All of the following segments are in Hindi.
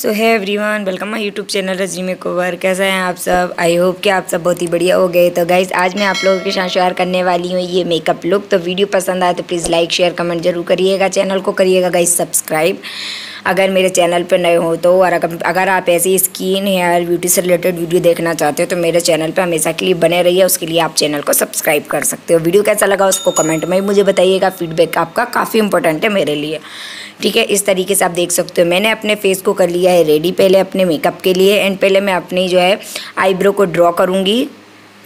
so hi everyone welcome my YouTube channel रजीमे में कोवर कैसा है आप सब आई होप कि आप सब बहुत ही बढ़िया हो गए तो गाइज आज मैं आप लोगों के साथ शेयर करने वाली हूँ ये मेकअप लुक तो वीडियो पसंद आए तो प्लीज़ लाइक शेयर कमेंट जरूर करिएगा चैनल को करिएगा गाइज सब्सक्राइब अगर मेरे चैनल पर नए हो तो और अगर आप ऐसी स्किन हेयर ब्यूटी से रिलेटेड वीडियो देखना चाहते हो तो मेरे चैनल पर हमेशा के लिए बने रहिए उसके लिए आप चैनल को सब्सक्राइब कर सकते हो वीडियो कैसा लगा उसको कमेंट में मुझे बताइएगा फीडबैक आपका काफ़ी इंपॉर्टेंट है मेरे लिए ठीक है इस तरीके से आप देख सकते हो मैंने अपने फेस को कर लिया है रेडी पहले अपने मेकअप के लिए एंड पहले मैं अपनी जो है आईब्रो को ड्रॉ करूँगी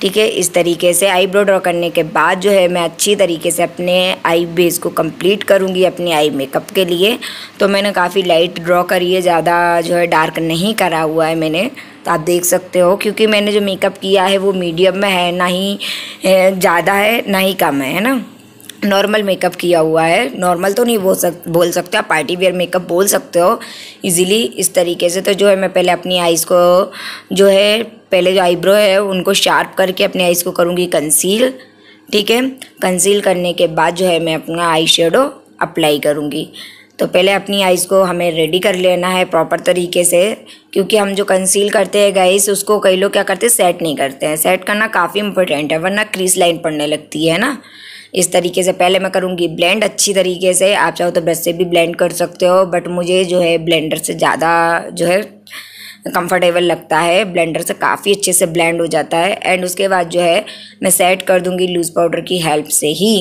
ठीक है इस तरीके से आईब्रो ड्रॉ करने के बाद जो है मैं अच्छी तरीके से अपने आई बेस को कंप्लीट करूँगी अपनी आई मेकअप के लिए तो मैंने काफ़ी लाइट ड्रॉ करी है ज़्यादा जो है डार्क नहीं करा हुआ है मैंने तो आप देख सकते हो क्योंकि मैंने जो मेकअप किया है वो मीडियम में है ना ही ज़्यादा है ना ही कम है है ना नॉर्मल मेकअप किया हुआ है नॉर्मल तो नहीं बोल सक बोल सकते आप पार्टी वेयर मेकअप बोल सकते हो इजीली इस तरीके से तो जो है मैं पहले अपनी आईज़ को जो है पहले जो आईब्रो है उनको शार्प करके अपनी आईज़ को करूँगी कंसील ठीक है कंसील करने के बाद जो है मैं अपना आई शेडो अप्लाई करूँगी तो पहले अपनी आइज़ को हमें रेडी कर लेना है प्रॉपर तरीके से क्योंकि हम जो कंसील करते हैं गाइस उसको कई लोग क्या करते हैं सेट नहीं करते हैं सेट करना काफ़ी इंपॉर्टेंट है वरना क्रीज लाइन पड़ने लगती है ना इस तरीके से पहले मैं करूँगी ब्लेंड अच्छी तरीके से आप चाहो तो ब्रश से भी ब्लेंड कर सकते हो बट मुझे जो है ब्लेंडर से ज़्यादा जो है कंफर्टेबल लगता है ब्लेंडर से काफ़ी अच्छे से ब्लेंड हो जाता है एंड उसके बाद जो है मैं सेट कर दूँगी लूज़ पाउडर की हेल्प से ही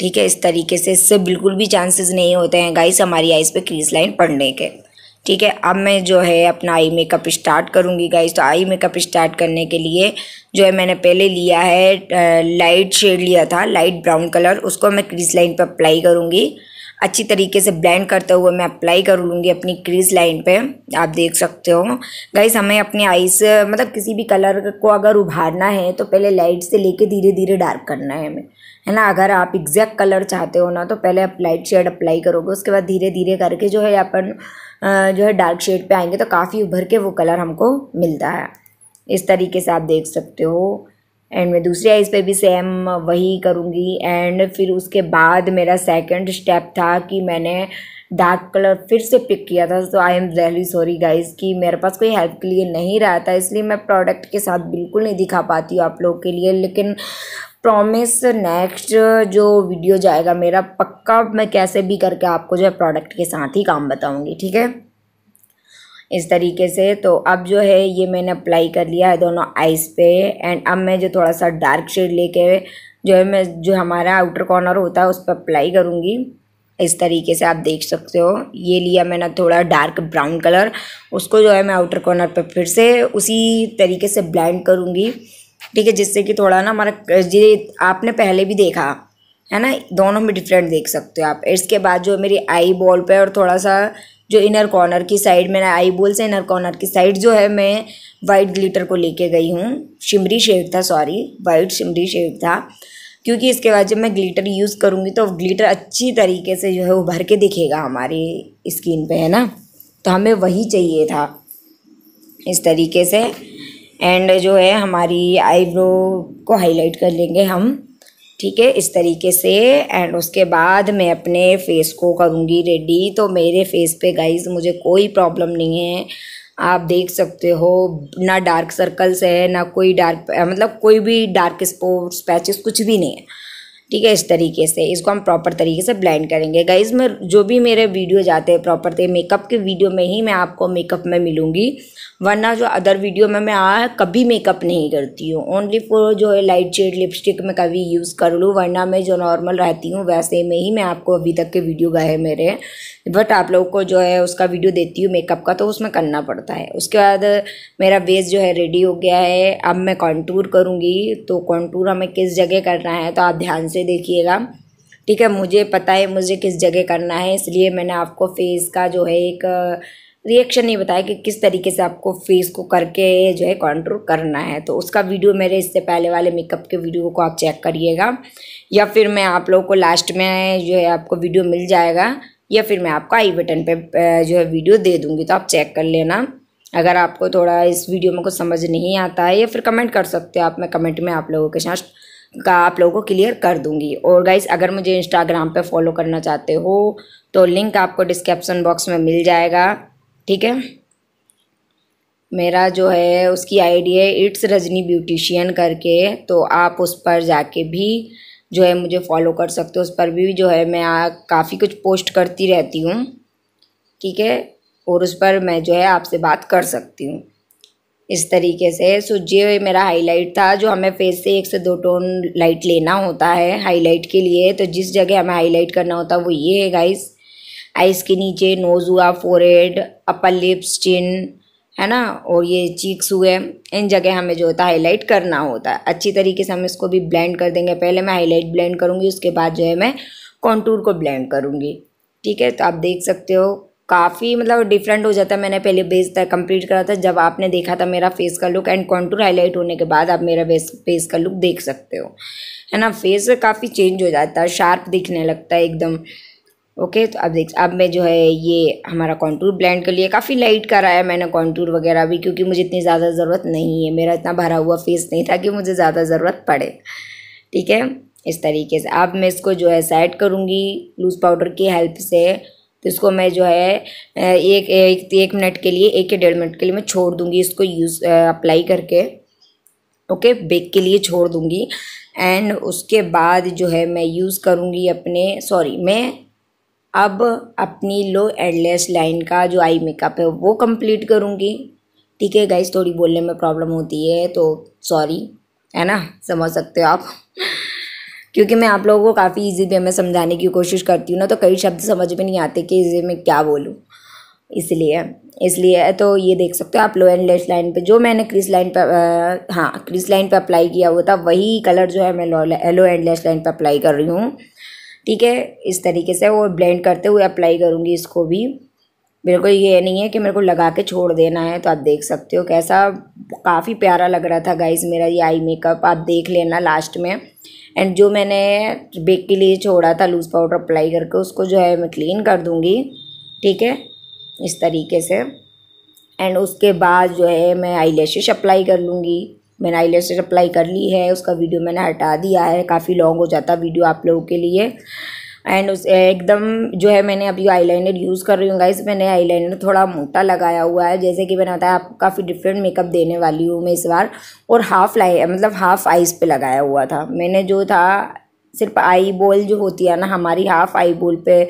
ठीक है इस तरीके से इससे बिल्कुल भी चांसेस नहीं होते हैं गाइस हमारी आइज़ पे क्रीज लाइन पड़ने के ठीक है अब मैं जो है अपना आई मेकअप स्टार्ट करूँगी गाइज तो आई मेकअप स्टार्ट करने के लिए जो है मैंने पहले लिया है लाइट शेड लिया था लाइट ब्राउन कलर उसको मैं क्रीज लाइन पर अप्लाई करूँगी अच्छी तरीके से ब्लेंड करते हुए मैं अप्लाई कर लूँगी अपनी क्रीज लाइन पे आप देख सकते हो गाइस हमें अपने आई से मतलब किसी भी कलर को अगर उभारना है तो पहले लाइट से लेके धीरे धीरे डार्क करना है हमें है ना अगर आप एग्जैक्ट कलर चाहते हो ना तो पहले आप लाइट शेड अप्लाई करोगे उसके बाद धीरे धीरे करके जो है अपन जो है डार्क शेड पर आएंगे तो काफ़ी उभर के वो कलर हमको मिलता है इस तरीके से आप देख सकते हो एंड मैं दूसरी आइज़ पे भी सेम वही करूँगी एंड फिर उसके बाद मेरा सेकंड स्टेप था कि मैंने डार्क कलर फिर से पिक किया था तो I am really sorry guys कि मेरे पास कोई हेल्प के लिए नहीं रहा था इसलिए मैं प्रोडक्ट के साथ बिल्कुल नहीं दिखा पाती हूँ आप लोगों के लिए लेकिन प्रॉमिस नेक्स्ट जो वीडियो जाएगा मेरा पक्का मैं कैसे भी करके आपको जो है प्रोडक्ट के साथ ही काम बताऊँगी ठीक है इस तरीके से तो अब जो है ये मैंने अप्लाई कर लिया है दोनों आइज़ पे एंड अब मैं जो थोड़ा सा डार्क शेड लेके जो है मैं जो हमारा आउटर कॉर्नर होता है उस पर अप्लाई करूँगी इस तरीके से आप देख सकते हो ये लिया मैंने थोड़ा डार्क ब्राउन कलर उसको जो है मैं आउटर कॉर्नर पर फिर से उसी तरीके से ब्लैंड करूँगी ठीक है जिससे कि थोड़ा ना हमारा ये आपने पहले भी देखा है ना दोनों में डिफरेंट देख सकते हो आप इसके बाद जो मेरी आई बॉल पर और थोड़ा सा जो इनर कॉर्नर की साइड मेरा आई बोल से इनर कॉर्नर की साइड जो है मैं वाइट ग्लिटर को लेके गई हूँ शिमरी शेड था सॉरी वाइट शिमरी शेड था क्योंकि इसके बाद जब मैं ग्लिटर यूज़ करूँगी तो ग्लिटर अच्छी तरीके से जो है उभर के दिखेगा हमारी स्किन पे है ना तो हमें वही चाहिए था इस तरीके से एंड जो है हमारी आईब्रो को हाईलाइट कर लेंगे हम ठीक है इस तरीके से एंड उसके बाद मैं अपने फेस को करूँगी रेडी तो मेरे फेस पे गाइस मुझे कोई प्रॉब्लम नहीं है आप देख सकते हो ना डार्क सर्कल्स है ना कोई डार्क मतलब कोई भी डार्क स्पॉट्स पैचेस कुछ भी नहीं है ठीक है इस तरीके से इसको हम प्रॉपर तरीके से ब्लेंड करेंगे गाइज में जो भी मेरे वीडियो जाते हैं प्रॉपर थे मेकअप के वीडियो में ही मैं आपको मेकअप में मिलूँगी वरना जो अदर वीडियो में मैं आ कभी मेकअप नहीं करती हूँ ओनली फॉर जो है लाइट शेड लिपस्टिक मैं कभी यूज़ कर लूँ वरना मैं जो नॉर्मल रहती हूँ वैसे में ही मैं आपको अभी तक के वीडियो गए हैं मेरे बट आप लोगों को जो है उसका वीडियो देती हूँ मेकअप का तो उसमें करना पड़ता है उसके बाद मेरा बेस जो है रेडी हो गया है अब मैं कॉन्टूर करूँगी तो कॉन्टूर हमें किस जगह करना है तो आप ध्यान से से देखिएगा ठीक है मुझे पता है मुझे किस जगह करना है इसलिए मैंने आपको फेस का जो है एक रिएक्शन नहीं बताया कि किस तरीके से आपको फेस को करके जो है कंट्रोल करना है तो उसका वीडियो मेरे इससे पहले वाले मेकअप के वीडियो को आप चेक करिएगा या फिर मैं आप लोगों को लास्ट में जो है आपको वीडियो मिल जाएगा या फिर मैं आपको आई बटन पे जो है वीडियो दे दूँगी तो आप चेक कर लेना अगर आपको थोड़ा इस वीडियो में कुछ समझ नहीं आता है या फिर कमेंट कर सकते हो आप मैं कमेंट में आप लोगों के साथ का आप लोगों को क्लियर कर दूंगी और गाइज़ अगर मुझे इंस्टाग्राम पे फॉलो करना चाहते हो तो लिंक आपको डिस्क्रिप्सन बॉक्स में मिल जाएगा ठीक है मेरा जो है उसकी आईडी है इट्स रजनी ब्यूटिशियन करके तो आप उस पर जाके भी जो है मुझे फॉलो कर सकते हो उस पर भी जो है मैं काफ़ी कुछ पोस्ट करती रहती हूँ ठीक है और उस पर मैं जो है आपसे बात कर सकती हूँ इस तरीके से सो ये मेरा हाईलाइट था जो हमें फेस से एक से दो टोन लाइट लेना होता है हाईलाइट के लिए तो जिस जगह हमें हाईलाइट करना होता है वो ये है गाइस आइस के नीचे नोज़ हुआ फोरहेड अपर लिप्स चिन है ना और ये चीक्स हुए इन जगह हमें जो होता है हाईलाइट करना होता है अच्छी तरीके से हम इसको भी ब्लेंड कर देंगे पहले मैं हाईलाइट ब्लेंड करूँगी उसके बाद जो है मैं कॉन्टूर को ब्लेंड करूँगी ठीक है तो आप देख सकते हो काफ़ी मतलब डिफरेंट हो जाता है मैंने पहले बेस कंप्लीट करा था जब आपने देखा था मेरा फेस का लुक एंड कॉन्टूर हाईलाइट होने के बाद आप मेरा फेस फेस का लुक देख सकते हो है ना फेस काफ़ी चेंज हो जाता है शार्प दिखने लगता है एकदम ओके तो अब देख अब मैं जो है ये हमारा कॉन्टूर ब्लेंड कर लिया काफ़ी लाइट करा है मैंने कॉन्टूर वगैरह भी क्योंकि मुझे इतनी ज़्यादा ज़रूरत नहीं है मेरा इतना भरा हुआ फेस नहीं था कि मुझे ज़्यादा ज़रूरत पड़े ठीक है इस तरीके से अब मैं इसको जो है सेट करूँगी लूज़ पाउडर की हेल्प से इसको मैं जो है एक एक, एक मिनट के लिए एक या डेढ़ मिनट के लिए मैं छोड़ दूँगी इसको यूज़ अप्लाई करके ओके बेक के लिए छोड़ दूँगी एंड उसके बाद जो है मैं यूज़ करूँगी अपने सॉरी मैं अब अपनी लो एंडलेस लाइन का जो आई मेकअप है वो कंप्लीट करूँगी ठीक है गाइस थोड़ी बोलने में प्रॉब्लम होती है तो सॉरी है ना समझ सकते हो आप क्योंकि मैं आप लोगों को काफ़ी ईजी वे में समझाने की कोशिश करती हूँ ना तो कई शब्द समझ में नहीं आते कि इसे मैं क्या बोलूँ इसलिए इसलिए तो ये देख सकते हो आप लो एंड लेस लाइन पे जो मैंने क्रिस लाइन पर हाँ क्रिस लाइन पे अप्लाई किया हुआ था वही कलर जो है मैं लो एंड लेस लाइन पे अप्लाई कर रही हूँ ठीक है इस तरीके से वो ब्लेंड करते हुए अप्लाई करूँगी इसको भी मेरे को ये नहीं है कि मेरे को लगा के छोड़ देना है तो आप देख सकते हो कैसा काफ़ी प्यारा लग रहा था गाइज मेरा ये आई मेकअप आप देख लेना लास्ट में एंड जो मैंने बेक के लिए छोड़ा था लूज़ पाउडर अप्लाई करके उसको जो है मैं क्लीन कर दूँगी ठीक है इस तरीके से एंड उसके बाद जो है मैं आई अप्लाई कर लूँगी मैंने आई अप्लाई कर ली है उसका वीडियो मैंने हटा दिया है काफ़ी लॉन्ग हो जाता वीडियो आप लोगों के लिए एंड उस एकदम जो है मैंने अभी आईलाइनर यूज़ कर रही हूँ गाइस मैंने आईलाइनर थोड़ा मोटा लगाया हुआ है जैसे कि मैंने बताया आपको काफ़ी डिफरेंट मेकअप देने वाली हूँ मैं इस बार और हाफ लाई मतलब हाफ आइज़ पे लगाया हुआ था मैंने जो था सिर्फ आई बोल जो होती है ना हमारी हाफ आई बोल पे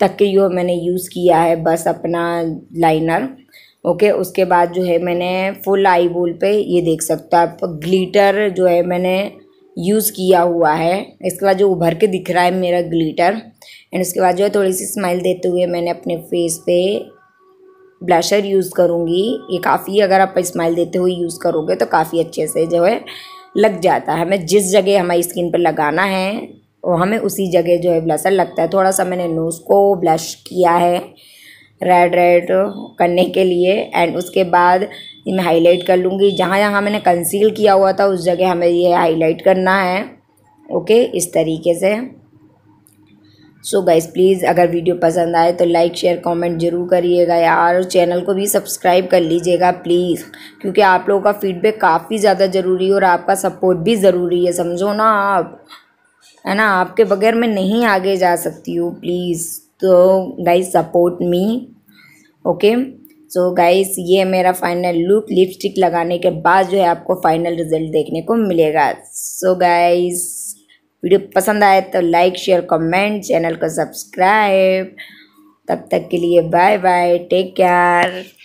तक के यो मैंने यूज़ किया है बस अपना लाइनर ओके उसके बाद जो है मैंने फुल आई बोल पे ये देख सकते हो आप ग्लिटर जो है मैंने यूज़ किया हुआ है इसके बाद जो उभर के दिख रहा है मेरा ग्लिटर एंड उसके बाद जो है थोड़ी सी स्माइल देते हुए मैंने अपने फेस पे ब्लशर यूज़ करूँगी ये काफ़ी अगर आप स्माइल देते हुए यूज़ करोगे तो काफ़ी अच्छे से जो है लग जाता है हमें जिस जगह हमारी स्किन पर लगाना है वो हमें उसी जगह जो है ब्लशर लगता है थोड़ा सा मैंने नोज़ को ब्लश किया है रेड रेड करने के लिए एंड उसके बाद ये मैं हाईलाइट कर लूँगी जहाँ जहाँ मैंने कंसील किया हुआ था उस जगह हमें ये हाईलाइट करना है ओके इस तरीके से सो गाइज प्लीज़ अगर वीडियो पसंद आए तो लाइक शेयर कमेंट जरूर करिएगा यार और चैनल को भी सब्सक्राइब कर लीजिएगा प्लीज़ क्योंकि आप लोगों का फीडबैक काफ़ी ज़्यादा ज़रूरी है और आपका सपोर्ट भी ज़रूरी है समझो ना आप है ना आपके बगैर मैं नहीं आगे जा सकती हूँ प्लीज़ तो guys support me okay so so guys ये मेरा फाइनल लुक लिपस्टिक लगाने के बाद जो है आपको फाइनल रिजल्ट देखने को मिलेगा सो so गाइस वीडियो पसंद आए तो लाइक शेयर कमेंट चैनल को सब्सक्राइब तब तक के लिए बाय बाय टेक केयर